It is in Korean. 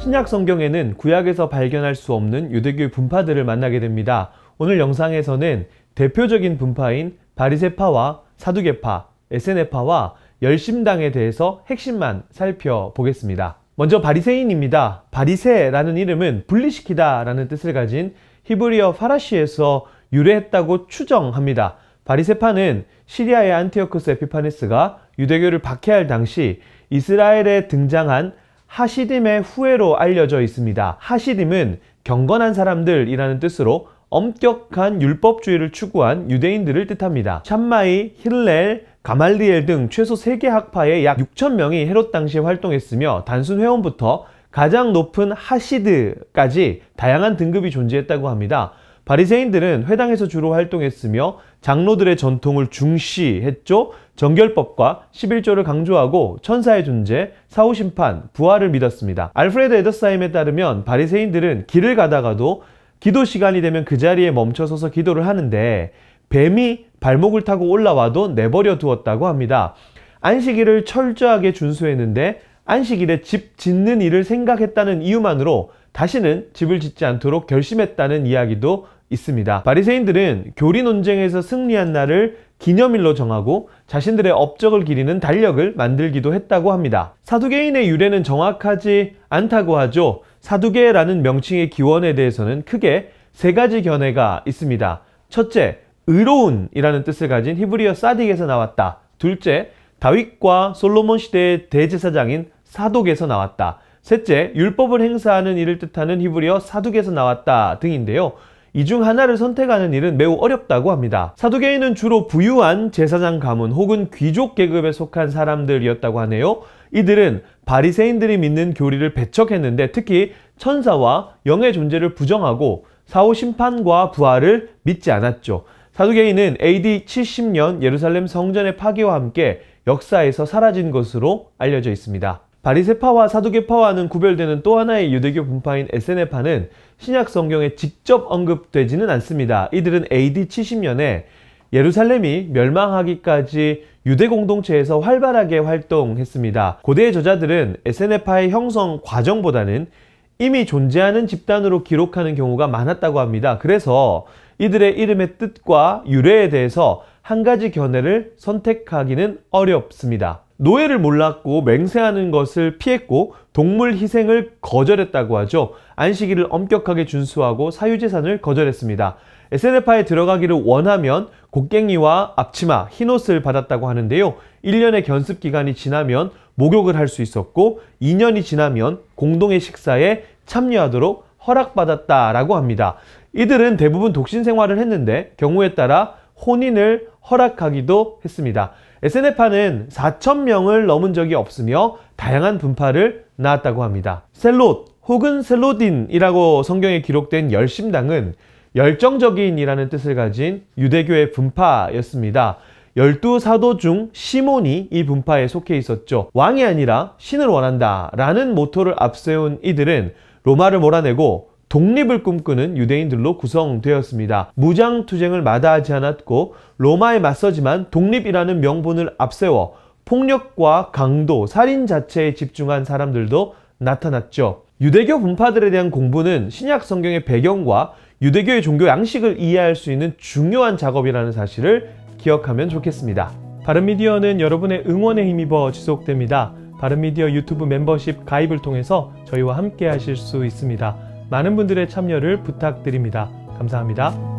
신약 성경에는 구약에서 발견할 수 없는 유대교의 분파들을 만나게 됩니다. 오늘 영상에서는 대표적인 분파인 바리세파와 사두개파, 에세네파와 열심당에 대해서 핵심만 살펴보겠습니다. 먼저 바리세인입니다. 바리세라는 이름은 분리시키다 라는 뜻을 가진 히브리어 파라시에서 유래했다고 추정합니다. 바리세파는 시리아의 안티오크스 에피파네스가 유대교를 박해할 당시 이스라엘에 등장한 하시딤의 후예로 알려져 있습니다. 하시딤은 경건한 사람들이라는 뜻으로 엄격한 율법주의를 추구한 유대인들을 뜻합니다. 샴마이, 힐렐, 가말리엘 등 최소 3개 학파의 약 6천명이 헤롯 당시에 활동했으며 단순 회원부터 가장 높은 하시드까지 다양한 등급이 존재했다고 합니다. 바리새인들은 회당에서 주로 활동했으며 장로들의 전통을 중시했죠. 정결법과 11조를 강조하고 천사의 존재, 사후 심판, 부활을 믿었습니다. 알프레드 에더사타임에 따르면 바리새인들은 길을 가다가도 기도 시간이 되면 그 자리에 멈춰서서 기도를 하는데 뱀이 발목을 타고 올라와도 내버려 두었다고 합니다. 안식일을 철저하게 준수했는데 안식일에 집 짓는 일을 생각했다는 이유만으로 다시는 집을 짓지 않도록 결심했다는 이야기도 있습니다. 바리새인들은 교리 논쟁에서 승리한 날을 기념일로 정하고 자신들의 업적을 기리는 달력을 만들기도 했다고 합니다. 사두개인의 유래는 정확하지 않다고 하죠. 사두개라는 명칭의 기원에 대해서는 크게 세 가지 견해가 있습니다. 첫째, 의로운이라는 뜻을 가진 히브리어 사딕에서 나왔다. 둘째, 다윗과 솔로몬 시대의 대제사장인 사독에서 나왔다. 셋째, 율법을 행사하는 이를 뜻하는 히브리어 사둑에서 나왔다 등인데요. 이중 하나를 선택하는 일은 매우 어렵다고 합니다. 사두개인은 주로 부유한 제사장 가문 혹은 귀족 계급에 속한 사람들이었다고 하네요. 이들은 바리새인들이 믿는 교리를 배척했는데 특히 천사와 영의 존재를 부정하고 사후 심판과 부활을 믿지 않았죠. 사두개인은 AD 70년 예루살렘 성전의 파괴와 함께 역사에서 사라진 것으로 알려져 있습니다. 바리세파와 사두개파와는 구별되는 또 하나의 유대교 분파인 에세네파는 신약 성경에 직접 언급되지는 않습니다. 이들은 AD 70년에 예루살렘이 멸망하기까지 유대 공동체에서 활발하게 활동했습니다. 고대의 저자들은 에세네파의 형성 과정보다는 이미 존재하는 집단으로 기록하는 경우가 많았다고 합니다. 그래서 이들의 이름의 뜻과 유래에 대해서 한 가지 견해를 선택하기는 어렵습니다. 노예를 몰랐고 맹세하는 것을 피했고 동물 희생을 거절했다고 하죠. 안식일을 엄격하게 준수하고 사유재산을 거절했습니다. SNF파에 들어가기를 원하면 곡괭이와 앞치마, 흰옷을 받았다고 하는데요. 1년의 견습 기간이 지나면 목욕을 할 수 있었고 2년이 지나면 공동의 식사에 참여하도록 허락받았다라고 합니다. 이들은 대부분 독신 생활을 했는데 경우에 따라 혼인을 허락하기도 했습니다. SNF파는 4천명을 넘은 적이 없으며 다양한 분파를 낳았다고 합니다. 셀롯 혹은 셀로딘이라고 성경에 기록된 열심당은 열정적인이라는 뜻을 가진 유대교의 분파였습니다. 열두 사도 중 시몬이 이 분파에 속해 있었죠. 왕이 아니라 신을 원한다 라는 모토를 앞세운 이들은 로마를 몰아내고 독립을 꿈꾸는 유대인들로 구성되었습니다. 무장투쟁을 마다하지 않았고 로마에 맞서지만 독립이라는 명분을 앞세워 폭력과 강도, 살인 자체에 집중한 사람들도 나타났죠. 유대교 분파들에 대한 공부는 신약 성경의 배경과 유대교의 종교 양식을 이해할 수 있는 중요한 작업이라는 사실을 기억하면 좋겠습니다. 바른미디어는 여러분의 응원에 힘입어 지속됩니다. 바른미디어 유튜브 멤버십 가입을 통해서 저희와 함께 하실 수 있습니다. 많은 분들의 참여를 부탁드립니다. 감사합니다.